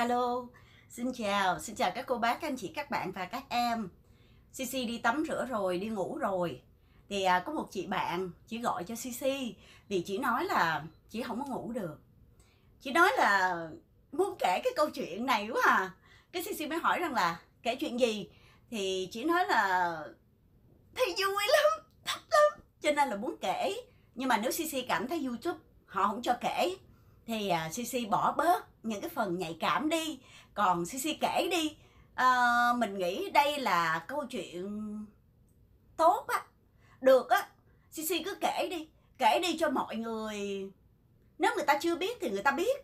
Hello, xin chào, xin chào các cô bác, anh chị, các bạn và các em CC đi tắm rửa rồi, đi ngủ rồi Thì à, có một chị bạn, chị gọi cho CC Vì chị nói là chị không có ngủ được Chị nói là muốn kể cái câu chuyện này quá à Cái CC mới hỏi rằng là kể chuyện gì Thì chị nói là thấy vui lắm, thích lắm Cho nên là muốn kể Nhưng mà nếu CC cảm thấy Youtube họ không cho kể thì uh, à, CC bỏ bớt những cái phần nhạy cảm đi còn CC kể đi uh, mình nghĩ đây là câu chuyện tốt á được á CC cứ kể đi kể đi cho mọi người nếu người ta chưa biết thì người ta biết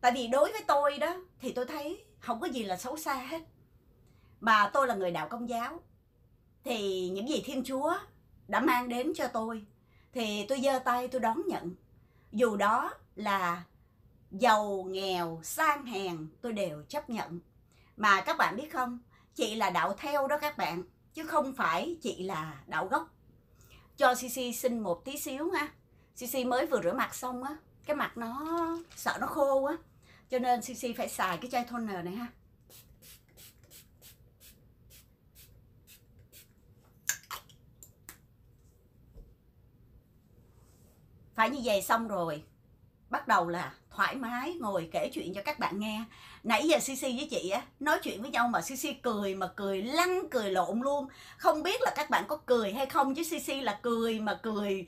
tại vì đối với tôi đó thì tôi thấy không có gì là xấu xa hết mà tôi là người đạo công giáo thì những gì thiên chúa đã mang đến cho tôi thì tôi giơ tay tôi đón nhận dù đó là giàu nghèo sang hèn tôi đều chấp nhận mà các bạn biết không chị là đạo theo đó các bạn chứ không phải chị là đạo gốc cho CC xin một tí xíu ha CC mới vừa rửa mặt xong á cái mặt nó sợ nó khô á cho nên CC phải xài cái chai toner này ha phải như vậy xong rồi bắt đầu là thoải mái ngồi kể chuyện cho các bạn nghe nãy giờ cc với chị á nói chuyện với nhau mà cc cười mà cười lăn cười lộn luôn không biết là các bạn có cười hay không chứ cc là cười mà cười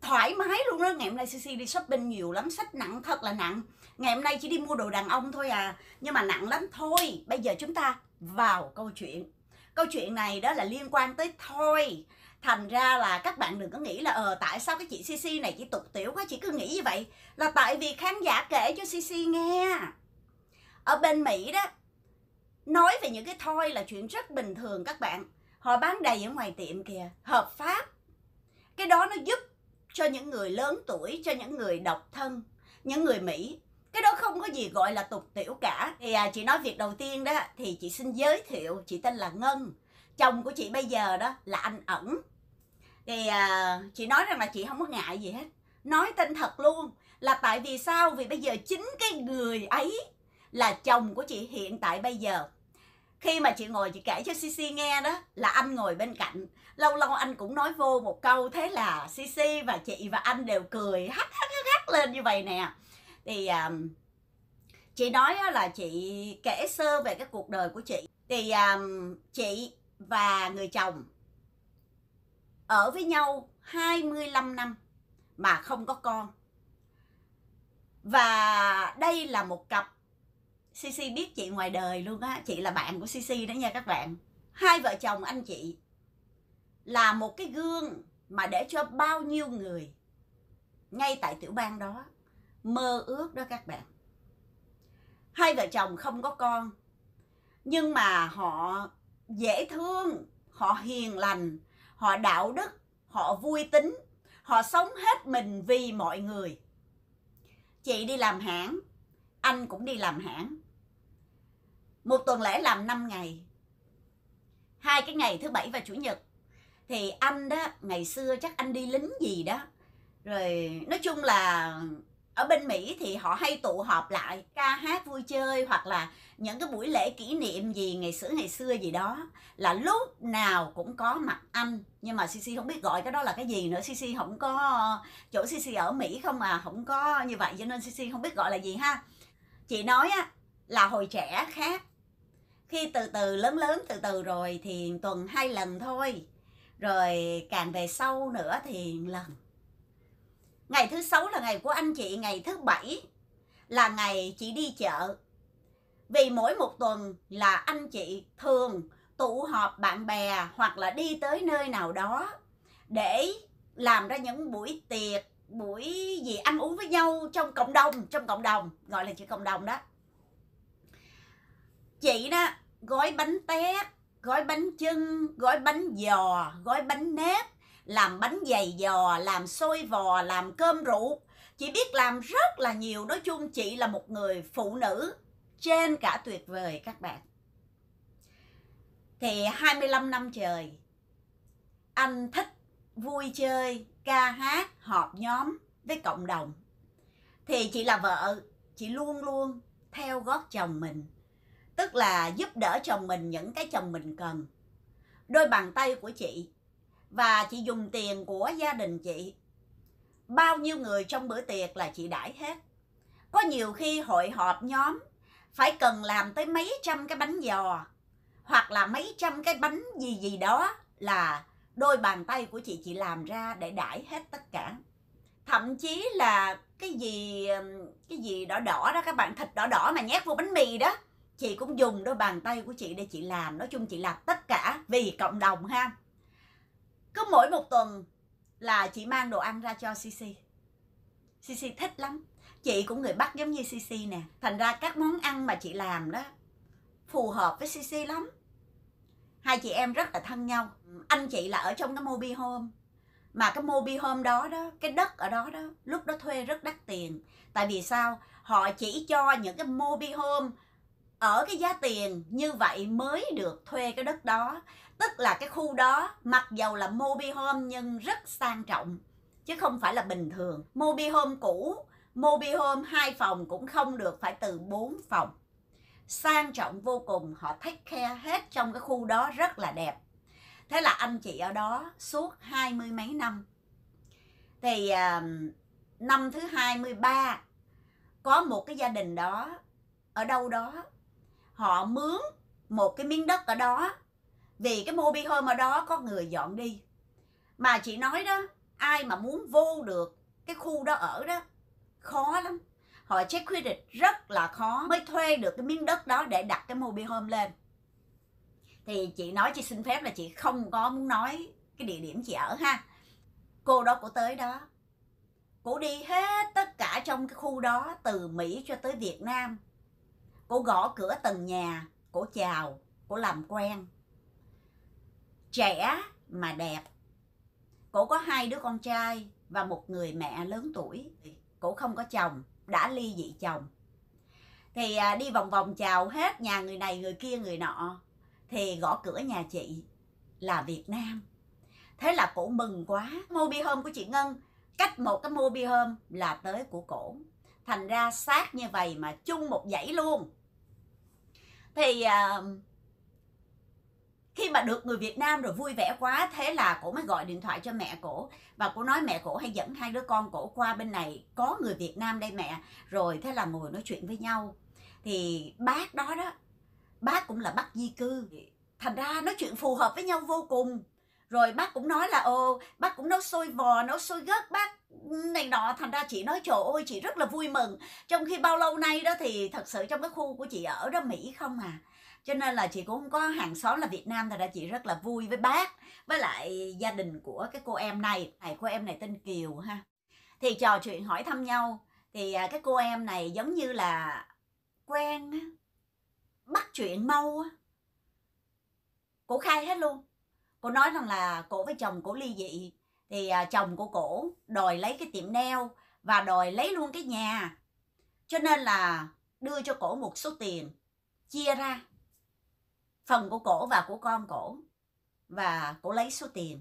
thoải mái luôn đó ngày hôm nay cc đi shopping nhiều lắm sách nặng thật là nặng ngày hôm nay chỉ đi mua đồ đàn ông thôi à nhưng mà nặng lắm thôi bây giờ chúng ta vào câu chuyện câu chuyện này đó là liên quan tới thôi thành ra là các bạn đừng có nghĩ là ờ tại sao cái chị CC này chỉ tục tiểu quá chị cứ nghĩ như vậy là tại vì khán giả kể cho CC nghe ở bên Mỹ đó nói về những cái thôi là chuyện rất bình thường các bạn họ bán đầy ở ngoài tiệm kìa hợp pháp cái đó nó giúp cho những người lớn tuổi cho những người độc thân những người Mỹ cái đó không có gì gọi là tục tiểu cả thì à, chị nói việc đầu tiên đó thì chị xin giới thiệu chị tên là Ngân chồng của chị bây giờ đó là anh ẩn thì à, chị nói rằng là chị không có ngại gì hết nói tên thật luôn là tại vì sao vì bây giờ chính cái người ấy là chồng của chị hiện tại bây giờ khi mà chị ngồi chị kể cho CC nghe đó là anh ngồi bên cạnh lâu lâu anh cũng nói vô một câu thế là CC và chị và anh đều cười hắt hắt hắt, hắt lên như vậy nè thì um, chị nói là chị kể sơ về cái cuộc đời của chị thì um, chị và người chồng ở với nhau 25 năm mà không có con. Và đây là một cặp CC biết chị ngoài đời luôn á, chị là bạn của CC đó nha các bạn. Hai vợ chồng anh chị là một cái gương mà để cho bao nhiêu người ngay tại tiểu bang đó mơ ước đó các bạn. Hai vợ chồng không có con nhưng mà họ dễ thương họ hiền lành họ đạo đức họ vui tính họ sống hết mình vì mọi người chị đi làm hãng anh cũng đi làm hãng một tuần lễ làm 5 ngày hai cái ngày thứ bảy và chủ nhật thì anh đó ngày xưa chắc anh đi lính gì đó rồi nói chung là ở bên Mỹ thì họ hay tụ họp lại ca hát vui chơi hoặc là những cái buổi lễ kỷ niệm gì ngày xưa ngày xưa gì đó là lúc nào cũng có mặt anh nhưng mà Cici không biết gọi cái đó là cái gì nữa Cici không có chỗ Cici ở Mỹ không à không có như vậy cho nên Cici không biết gọi là gì ha chị nói á là hồi trẻ khác khi từ từ lớn lớn từ từ rồi thì tuần hai lần thôi rồi càng về sau nữa thì lần ngày thứ sáu là ngày của anh chị ngày thứ bảy là ngày chị đi chợ vì mỗi một tuần là anh chị thường tụ họp bạn bè hoặc là đi tới nơi nào đó để làm ra những buổi tiệc buổi gì ăn uống với nhau trong cộng đồng trong cộng đồng gọi là chị cộng đồng đó chị đó gói bánh tét gói bánh chưng gói bánh giò gói bánh nếp làm bánh dày giò làm xôi vò làm cơm rượu chị biết làm rất là nhiều nói chung chị là một người phụ nữ trên cả tuyệt vời các bạn thì 25 năm trời anh thích vui chơi ca hát họp nhóm với cộng đồng thì chị là vợ chị luôn luôn theo gót chồng mình tức là giúp đỡ chồng mình những cái chồng mình cần đôi bàn tay của chị và chị dùng tiền của gia đình chị bao nhiêu người trong bữa tiệc là chị đãi hết có nhiều khi hội họp nhóm phải cần làm tới mấy trăm cái bánh giò hoặc là mấy trăm cái bánh gì gì đó là đôi bàn tay của chị chị làm ra để đãi hết tất cả thậm chí là cái gì cái gì đỏ đỏ đó các bạn thịt đỏ đỏ mà nhét vô bánh mì đó chị cũng dùng đôi bàn tay của chị để chị làm nói chung chị làm tất cả vì cộng đồng ha cứ mỗi một tuần là chị mang đồ ăn ra cho CC, CC thích lắm chị cũng người Bắc giống như CC nè thành ra các món ăn mà chị làm đó phù hợp với CC lắm hai chị em rất là thân nhau anh chị là ở trong cái mobi home mà cái mobi home đó đó cái đất ở đó đó lúc đó thuê rất đắt tiền tại vì sao họ chỉ cho những cái mobi home ở cái giá tiền như vậy mới được thuê cái đất đó tức là cái khu đó mặc dầu là mobi home nhưng rất sang trọng chứ không phải là bình thường mobi home cũ mobi home hai phòng cũng không được phải từ 4 phòng sang trọng vô cùng họ take care hết trong cái khu đó rất là đẹp thế là anh chị ở đó suốt hai mươi mấy năm thì à, năm thứ 23 có một cái gia đình đó ở đâu đó họ mướn một cái miếng đất ở đó vì cái mobihome home ở đó có người dọn đi mà chị nói đó ai mà muốn vô được cái khu đó ở đó khó lắm họ check credit rất là khó mới thuê được cái miếng đất đó để đặt cái mobihome lên thì chị nói chị xin phép là chị không có muốn nói cái địa điểm chị ở ha cô đó cô tới đó cô đi hết tất cả trong cái khu đó từ mỹ cho tới việt nam cô gõ cửa từng nhà cô chào cô làm quen trẻ mà đẹp cổ có hai đứa con trai và một người mẹ lớn tuổi cổ không có chồng đã ly dị chồng thì à, đi vòng vòng chào hết nhà người này người kia người nọ thì gõ cửa nhà chị là việt nam thế là cổ mừng quá mobi hôm của chị ngân cách một cái mobi hôm là tới của cổ thành ra sát như vậy mà chung một dãy luôn thì uh, khi mà được người Việt Nam rồi vui vẻ quá thế là cổ mới gọi điện thoại cho mẹ cổ và cổ nói mẹ cổ hay dẫn hai đứa con cổ qua bên này có người Việt Nam đây mẹ rồi thế là ngồi nói chuyện với nhau thì bác đó đó bác cũng là bác di cư thành ra nói chuyện phù hợp với nhau vô cùng rồi bác cũng nói là ô bác cũng nấu sôi vò nấu sôi gớt bác này nọ thành ra chị nói trời ơi chị rất là vui mừng trong khi bao lâu nay đó thì thật sự trong cái khu của chị ở đó mỹ không à cho nên là chị cũng có hàng xóm là Việt Nam thật ra chị rất là vui với bác với lại gia đình của cái cô em này này cô em này tên Kiều ha thì trò chuyện hỏi thăm nhau thì à, cái cô em này giống như là quen bắt chuyện mau cổ khai hết luôn cô nói rằng là cổ với chồng cổ ly dị thì à, chồng của cổ đòi lấy cái tiệm neo và đòi lấy luôn cái nhà cho nên là đưa cho cổ một số tiền chia ra phần của cổ và của con cổ và cổ lấy số tiền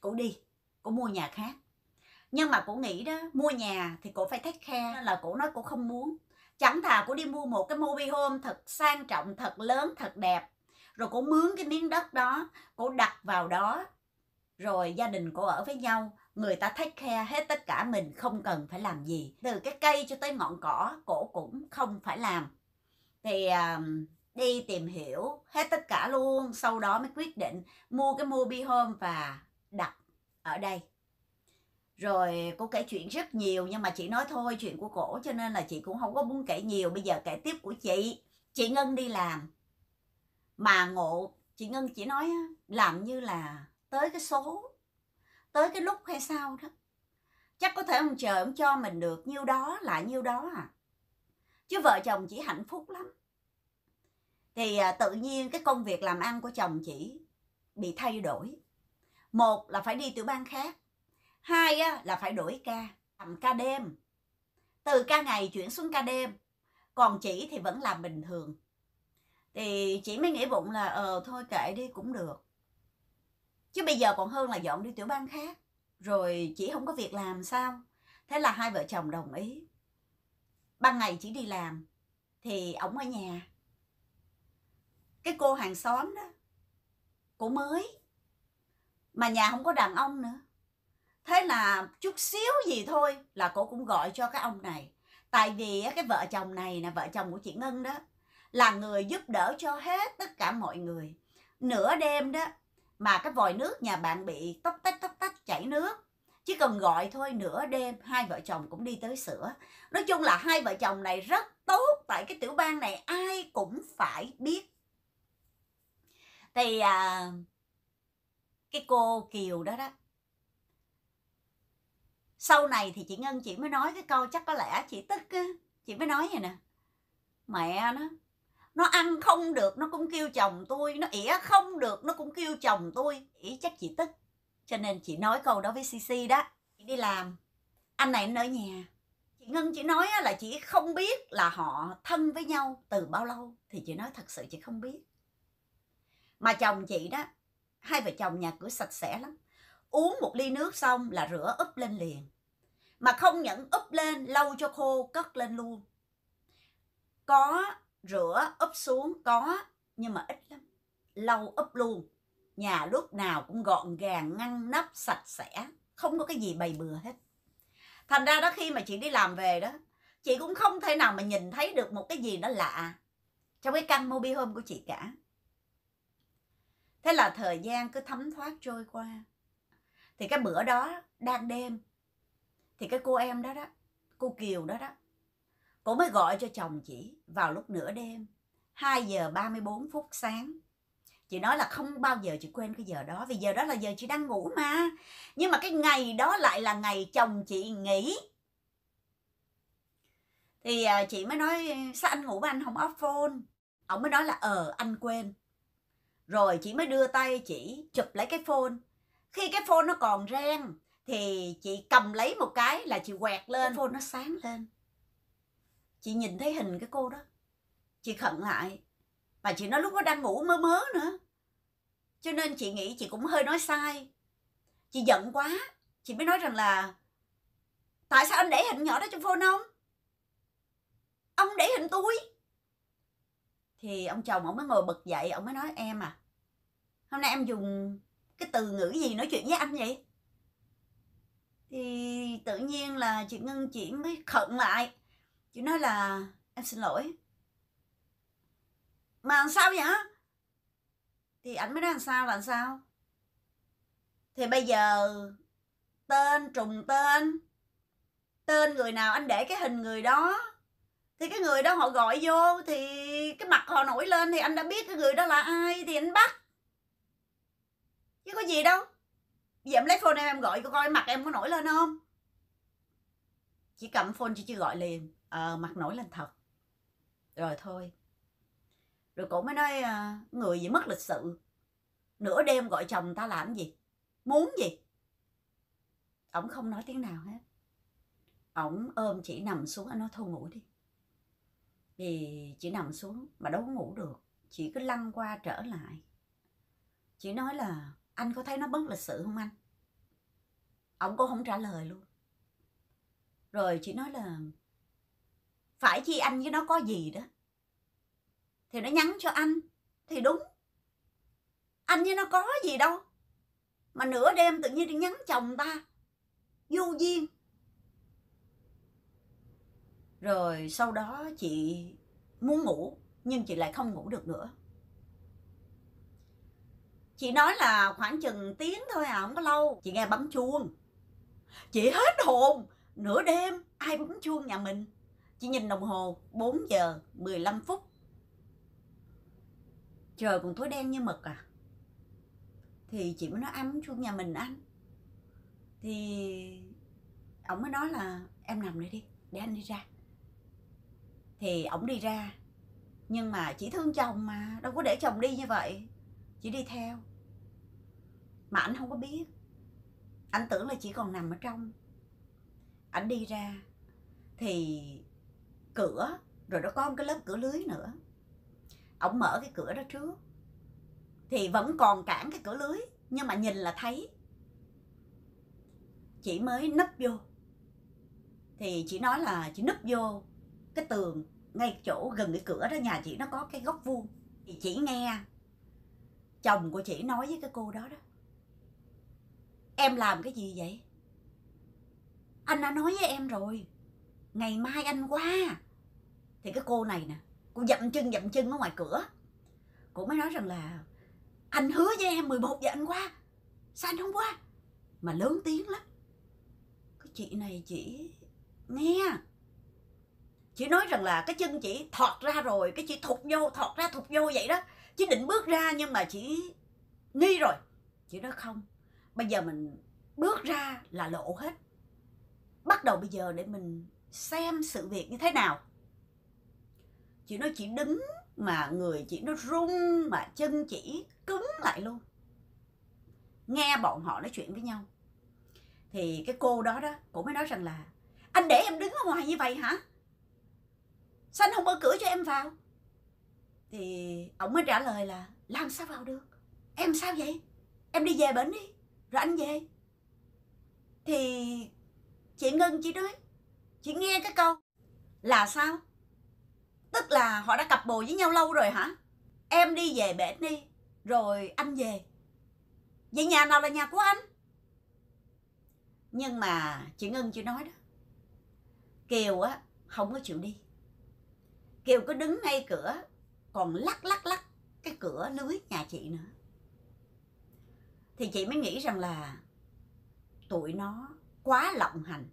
cổ đi cổ mua nhà khác nhưng mà cổ nghĩ đó mua nhà thì cổ phải thách khe Nên là cổ nói cổ không muốn chẳng thà cổ đi mua một cái mobile home thật sang trọng thật lớn thật đẹp rồi cổ mướn cái miếng đất đó cổ đặt vào đó rồi gia đình cổ ở với nhau người ta thách khe hết tất cả mình không cần phải làm gì từ cái cây cho tới ngọn cỏ cổ cũng không phải làm thì uh, đi tìm hiểu hết tất cả luôn sau đó mới quyết định mua cái Mobi Home và đặt ở đây rồi cô kể chuyện rất nhiều nhưng mà chị nói thôi chuyện của cổ cho nên là chị cũng không có muốn kể nhiều bây giờ kể tiếp của chị chị ngân đi làm mà ngộ chị ngân chỉ nói làm như là tới cái số tới cái lúc hay sao đó chắc có thể ông trời ông cho mình được nhiêu đó là nhiêu đó à chứ vợ chồng chỉ hạnh phúc lắm thì à, tự nhiên cái công việc làm ăn của chồng chị bị thay đổi một là phải đi tiểu bang khác hai là phải đổi ca làm ca đêm từ ca ngày chuyển xuống ca đêm còn chị thì vẫn làm bình thường thì chị mới nghĩ bụng là ờ thôi kệ đi cũng được chứ bây giờ còn hơn là dọn đi tiểu bang khác rồi chị không có việc làm sao thế là hai vợ chồng đồng ý ban ngày chị đi làm thì ổng ở nhà cái cô hàng xóm đó cô mới mà nhà không có đàn ông nữa thế là chút xíu gì thôi là cô cũng gọi cho cái ông này tại vì cái vợ chồng này là vợ chồng của chị ngân đó là người giúp đỡ cho hết tất cả mọi người nửa đêm đó mà cái vòi nước nhà bạn bị tóc tách tóc tách chảy nước chỉ cần gọi thôi nửa đêm hai vợ chồng cũng đi tới sửa nói chung là hai vợ chồng này rất tốt tại cái tiểu bang này ai cũng phải biết thì à, cái cô kiều đó đó sau này thì chị ngân chị mới nói cái câu chắc có lẽ chị tức chị mới nói vậy nè mẹ nó nó ăn không được nó cũng kêu chồng tôi nó ỉa không được nó cũng kêu chồng tôi ý chắc chị tức cho nên chị nói câu đó với cc đó chị đi làm anh này anh ở nhà chị ngân chị nói là chị không biết là họ thân với nhau từ bao lâu thì chị nói thật sự chị không biết mà chồng chị đó hai vợ chồng nhà cửa sạch sẽ lắm uống một ly nước xong là rửa úp lên liền mà không những úp lên lâu cho khô cất lên luôn có rửa úp xuống có nhưng mà ít lắm lâu úp luôn nhà lúc nào cũng gọn gàng ngăn nắp sạch sẽ không có cái gì bày bừa hết thành ra đó khi mà chị đi làm về đó chị cũng không thể nào mà nhìn thấy được một cái gì đó lạ trong cái căn mobile home của chị cả thế là thời gian cứ thấm thoát trôi qua thì cái bữa đó đang đêm thì cái cô em đó đó cô kiều đó đó cô mới gọi cho chồng chị vào lúc nửa đêm 2 giờ 34 phút sáng chị nói là không bao giờ chị quên cái giờ đó vì giờ đó là giờ chị đang ngủ mà nhưng mà cái ngày đó lại là ngày chồng chị nghỉ thì à, chị mới nói sao anh ngủ mà anh không off phone ông mới nói là ờ anh quên rồi chị mới đưa tay chỉ chụp lấy cái phone khi cái phone nó còn rang thì chị cầm lấy một cái là chị quẹt lên cái phone nó sáng lên chị nhìn thấy hình cái cô đó chị khẩn lại mà chị nói lúc đó đang ngủ mơ mớ nữa cho nên chị nghĩ chị cũng hơi nói sai chị giận quá chị mới nói rằng là tại sao anh để hình nhỏ đó trong phone ông ông để hình tôi thì ông chồng ông mới ngồi bật dậy ông mới nói em à hôm nay em dùng cái từ ngữ gì nói chuyện với anh vậy thì tự nhiên là chị ngân chị mới khận lại chị nói là em xin lỗi mà làm sao vậy thì ảnh mới nói làm sao là làm sao thì bây giờ tên trùng tên tên người nào anh để cái hình người đó thì cái người đó họ gọi vô thì cái mặt họ nổi lên thì anh đã biết cái người đó là ai thì anh bắt chứ có gì đâu giờ em lấy phone em em gọi coi mặt em có nổi lên không chỉ cầm phone chị chưa gọi liền à, mặt nổi lên thật rồi thôi rồi cổ mới nói ờ, người gì mất lịch sự nửa đêm gọi chồng ta làm gì muốn gì ổng không nói tiếng nào hết ổng ôm chị nằm xuống anh nói thôi ngủ đi thì chị nằm xuống mà đâu có ngủ được chị cứ lăn qua trở lại chị nói là anh có thấy nó bất lịch sự không anh ông cũng không trả lời luôn rồi chị nói là phải chi anh với nó có gì đó thì nó nhắn cho anh thì đúng anh với nó có gì đâu mà nửa đêm tự nhiên đi nhắn chồng ta vô duyên rồi sau đó chị muốn ngủ nhưng chị lại không ngủ được nữa chị nói là khoảng chừng tiếng thôi à không có lâu chị nghe bấm chuông chị hết hồn nửa đêm ai bấm chuông nhà mình chị nhìn đồng hồ 4 giờ 15 phút trời còn tối đen như mực à thì chị mới nói anh chuông nhà mình anh thì ổng mới nói là em nằm đây đi để anh đi ra thì ổng đi ra nhưng mà chỉ thương chồng mà đâu có để chồng đi như vậy chỉ đi theo mà anh không có biết anh tưởng là chỉ còn nằm ở trong anh đi ra thì cửa rồi nó có một cái lớp cửa lưới nữa ổng mở cái cửa đó trước thì vẫn còn cản cái cửa lưới nhưng mà nhìn là thấy chị mới nấp vô thì chị nói là chị nấp vô cái tường ngay chỗ gần cái cửa đó nhà chị nó có cái góc vuông thì chị nghe chồng của chị nói với cái cô đó đó em làm cái gì vậy anh đã nói với em rồi ngày mai anh qua thì cái cô này nè cô dậm chân dậm chân ở ngoài cửa cô mới nói rằng là anh hứa với em 11 giờ anh qua sao anh không qua mà lớn tiếng lắm cái chị này chỉ nghe chỉ nói rằng là cái chân chỉ thọt ra rồi cái chỉ thụt vô thọt ra thụt vô vậy đó chỉ định bước ra nhưng mà chỉ nghi rồi chỉ nói không bây giờ mình bước ra là lộ hết bắt đầu bây giờ để mình xem sự việc như thế nào chị nói chị đứng mà người chị nó run mà chân chỉ cứng lại luôn nghe bọn họ nói chuyện với nhau thì cái cô đó đó cũng mới nói rằng là anh để em đứng ở ngoài như vậy hả sao anh không mở cửa cho em vào thì ổng mới trả lời là làm sao vào được em sao vậy em đi về bển đi rồi anh về thì chị ngân chị nói chị nghe cái câu là sao tức là họ đã cặp bồ với nhau lâu rồi hả em đi về bển đi rồi anh về vậy nhà nào là nhà của anh nhưng mà chị ngân chị nói đó kiều á không có chịu đi kiều cứ đứng ngay cửa còn lắc lắc lắc cái cửa lưới nhà chị nữa thì chị mới nghĩ rằng là tụi nó quá lộng hành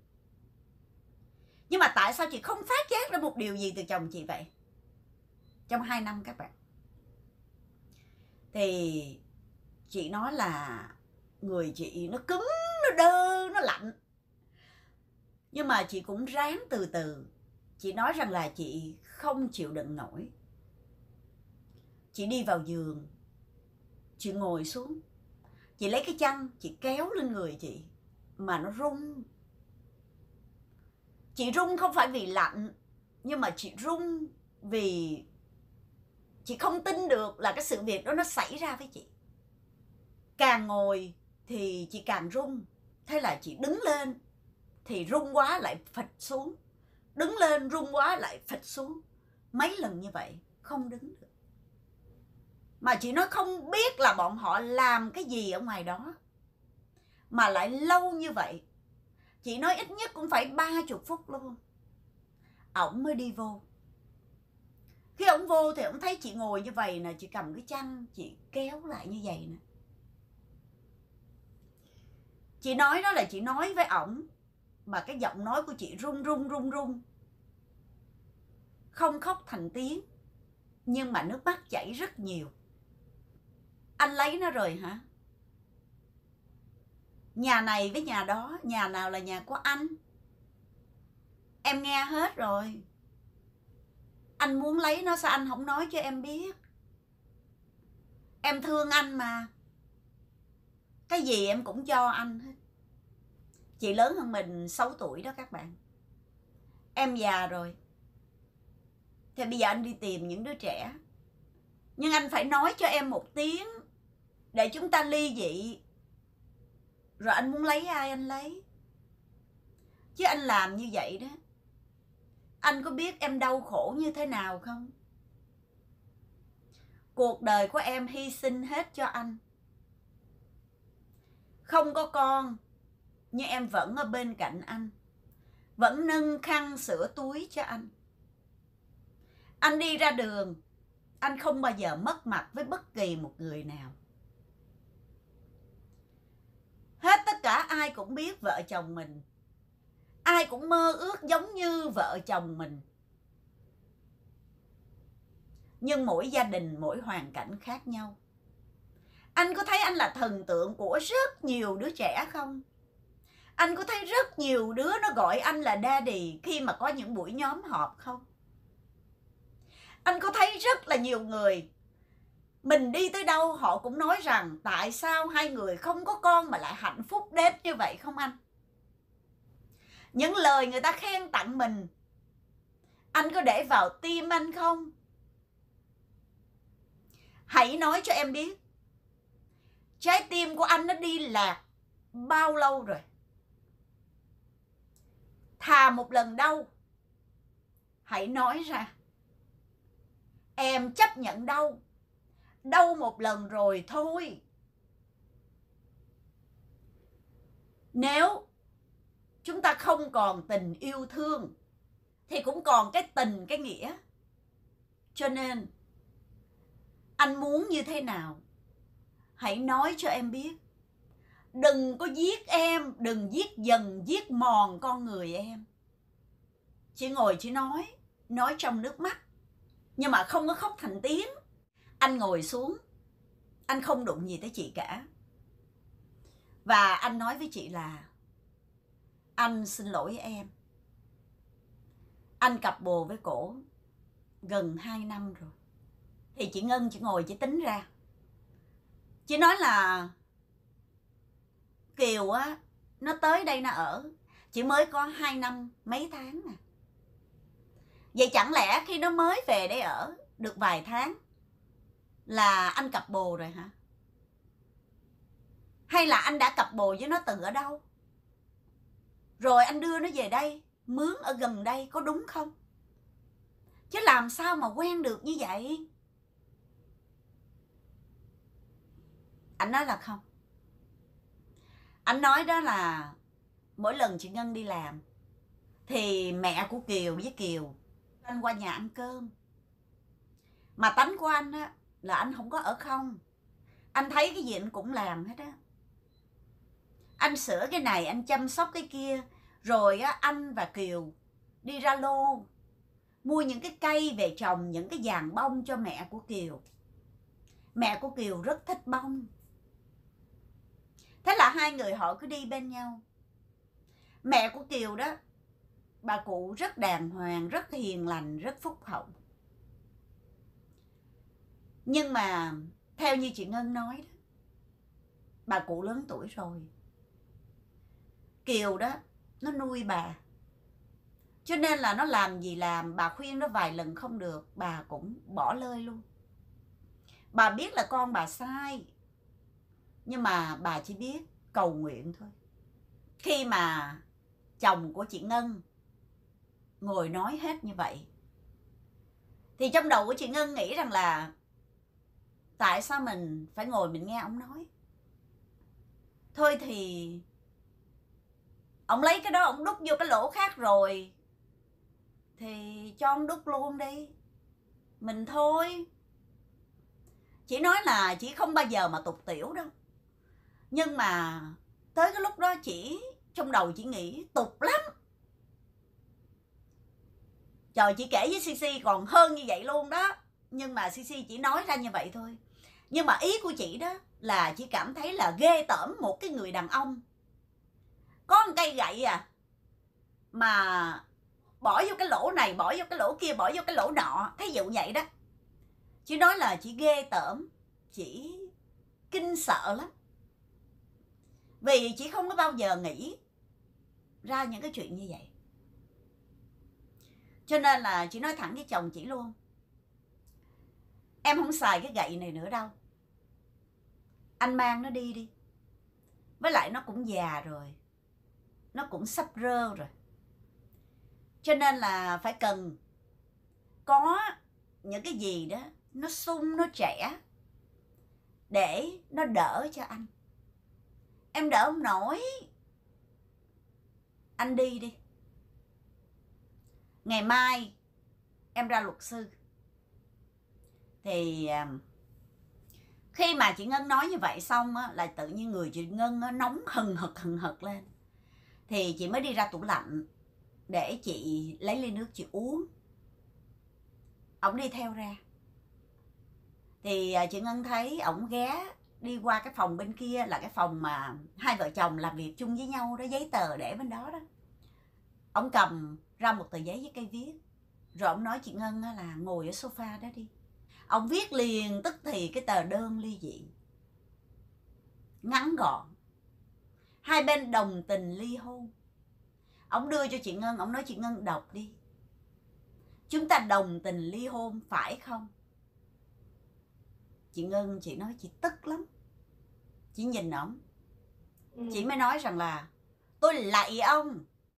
nhưng mà tại sao chị không phát giác ra một điều gì từ chồng chị vậy trong hai năm các bạn thì chị nói là người chị nó cứng nó đơ nó lạnh nhưng mà chị cũng ráng từ từ chị nói rằng là chị không chịu đựng nổi chị đi vào giường chị ngồi xuống chị lấy cái chăn chị kéo lên người chị mà nó rung chị rung không phải vì lạnh nhưng mà chị rung vì chị không tin được là cái sự việc đó nó xảy ra với chị càng ngồi thì chị càng rung thế là chị đứng lên thì rung quá lại phịch xuống đứng lên rung quá lại phịch xuống mấy lần như vậy không đứng được mà chị nói không biết là bọn họ làm cái gì ở ngoài đó mà lại lâu như vậy chị nói ít nhất cũng phải ba chục phút luôn ổng mới đi vô khi ổng vô thì ổng thấy chị ngồi như vậy nè chị cầm cái chăn chị kéo lại như vậy nè chị nói đó là chị nói với ổng mà cái giọng nói của chị run run run run không khóc thành tiếng nhưng mà nước mắt chảy rất nhiều anh lấy nó rồi hả nhà này với nhà đó nhà nào là nhà của anh em nghe hết rồi anh muốn lấy nó sao anh không nói cho em biết em thương anh mà cái gì em cũng cho anh hết chị lớn hơn mình 6 tuổi đó các bạn em già rồi thì bây giờ anh đi tìm những đứa trẻ nhưng anh phải nói cho em một tiếng để chúng ta ly dị rồi anh muốn lấy ai anh lấy chứ anh làm như vậy đó anh có biết em đau khổ như thế nào không cuộc đời của em hy sinh hết cho anh không có con nhưng em vẫn ở bên cạnh anh vẫn nâng khăn sửa túi cho anh anh đi ra đường anh không bao giờ mất mặt với bất kỳ một người nào hết tất cả ai cũng biết vợ chồng mình ai cũng mơ ước giống như vợ chồng mình nhưng mỗi gia đình mỗi hoàn cảnh khác nhau anh có thấy anh là thần tượng của rất nhiều đứa trẻ không anh có thấy rất nhiều đứa nó gọi anh là daddy khi mà có những buổi nhóm họp không anh có thấy rất là nhiều người mình đi tới đâu họ cũng nói rằng tại sao hai người không có con mà lại hạnh phúc đến như vậy không anh những lời người ta khen tặng mình anh có để vào tim anh không hãy nói cho em biết trái tim của anh nó đi lạc bao lâu rồi thà một lần đau hãy nói ra em chấp nhận đau đau một lần rồi thôi nếu chúng ta không còn tình yêu thương thì cũng còn cái tình cái nghĩa cho nên anh muốn như thế nào hãy nói cho em biết đừng có giết em đừng giết dần giết mòn con người em chị ngồi chị nói nói trong nước mắt nhưng mà không có khóc thành tiếng anh ngồi xuống anh không đụng gì tới chị cả và anh nói với chị là anh xin lỗi em anh cặp bồ với cổ gần 2 năm rồi thì chị ngân chị ngồi chị tính ra chị nói là kiều á nó tới đây nó ở chỉ mới có hai năm mấy tháng nè à. vậy chẳng lẽ khi nó mới về đây ở được vài tháng là anh cặp bồ rồi hả hay là anh đã cặp bồ với nó từ ở đâu rồi anh đưa nó về đây mướn ở gần đây có đúng không chứ làm sao mà quen được như vậy anh nói là không anh nói đó là mỗi lần chị ngân đi làm thì mẹ của kiều với kiều anh qua nhà ăn cơm mà tánh của anh á là anh không có ở không anh thấy cái gì anh cũng làm hết á anh sửa cái này anh chăm sóc cái kia rồi á anh và kiều đi ra lô mua những cái cây về trồng những cái dàn bông cho mẹ của kiều mẹ của kiều rất thích bông thế là hai người họ cứ đi bên nhau mẹ của kiều đó bà cụ rất đàng hoàng rất hiền lành rất phúc hậu nhưng mà theo như chị ngân nói đó bà cụ lớn tuổi rồi kiều đó nó nuôi bà cho nên là nó làm gì làm bà khuyên nó vài lần không được bà cũng bỏ lơi luôn bà biết là con bà sai nhưng mà bà chỉ biết cầu nguyện thôi khi mà chồng của chị ngân ngồi nói hết như vậy thì trong đầu của chị ngân nghĩ rằng là tại sao mình phải ngồi mình nghe ông nói thôi thì ông lấy cái đó ông đút vô cái lỗ khác rồi thì cho ông đút luôn đi mình thôi chỉ nói là chỉ không bao giờ mà tục tiểu đâu nhưng mà tới cái lúc đó chỉ trong đầu chỉ nghĩ tục lắm trời chỉ kể với cc còn hơn như vậy luôn đó nhưng mà cc chỉ nói ra như vậy thôi nhưng mà ý của chị đó là chị cảm thấy là ghê tởm một cái người đàn ông có một cây gậy à mà bỏ vô cái lỗ này bỏ vô cái lỗ kia bỏ vô cái lỗ nọ thí dụ vậy đó chị nói là chị ghê tởm chị kinh sợ lắm vì chị không có bao giờ nghĩ ra những cái chuyện như vậy cho nên là chị nói thẳng với chồng chị luôn em không xài cái gậy này nữa đâu anh mang nó đi đi với lại nó cũng già rồi nó cũng sắp rơ rồi cho nên là phải cần có những cái gì đó nó sung nó trẻ để nó đỡ cho anh em đỡ không nổi anh đi đi ngày mai em ra luật sư thì à, khi mà chị ngân nói như vậy xong á, là tự nhiên người chị ngân á, nóng hừng hực hừng hực lên thì chị mới đi ra tủ lạnh để chị lấy ly nước chị uống ổng đi theo ra thì à, chị ngân thấy ổng ghé đi qua cái phòng bên kia là cái phòng mà hai vợ chồng làm việc chung với nhau đó giấy tờ để bên đó đó ông cầm ra một tờ giấy với cây viết rồi ông nói chị ngân là ngồi ở sofa đó đi ông viết liền tức thì cái tờ đơn ly dị ngắn gọn hai bên đồng tình ly hôn ông đưa cho chị ngân ông nói chị ngân đọc đi chúng ta đồng tình ly hôn phải không chị ngân chị nói chị tức lắm chỉ nhìn ổng ừ. chị mới nói rằng là tôi lạy ông